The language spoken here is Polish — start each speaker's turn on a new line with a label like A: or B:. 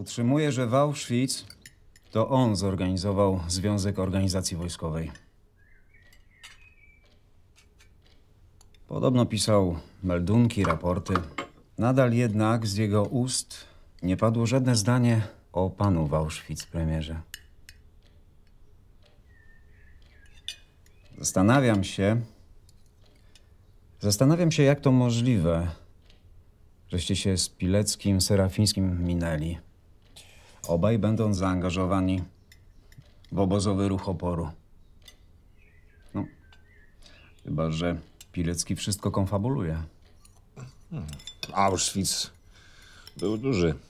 A: Utrzymuje, że w Auschwitz to on zorganizował Związek Organizacji Wojskowej. Podobno pisał meldunki, raporty. Nadal jednak z jego ust nie padło żadne zdanie o panu w Auschwitz, premierze. Zastanawiam się, zastanawiam się, jak to możliwe, żeście się z Pileckim, Serafińskim minęli. Obaj będą zaangażowani w obozowy ruch oporu. No, chyba, że Pilecki wszystko konfabuluje. Hmm. Auschwitz był duży.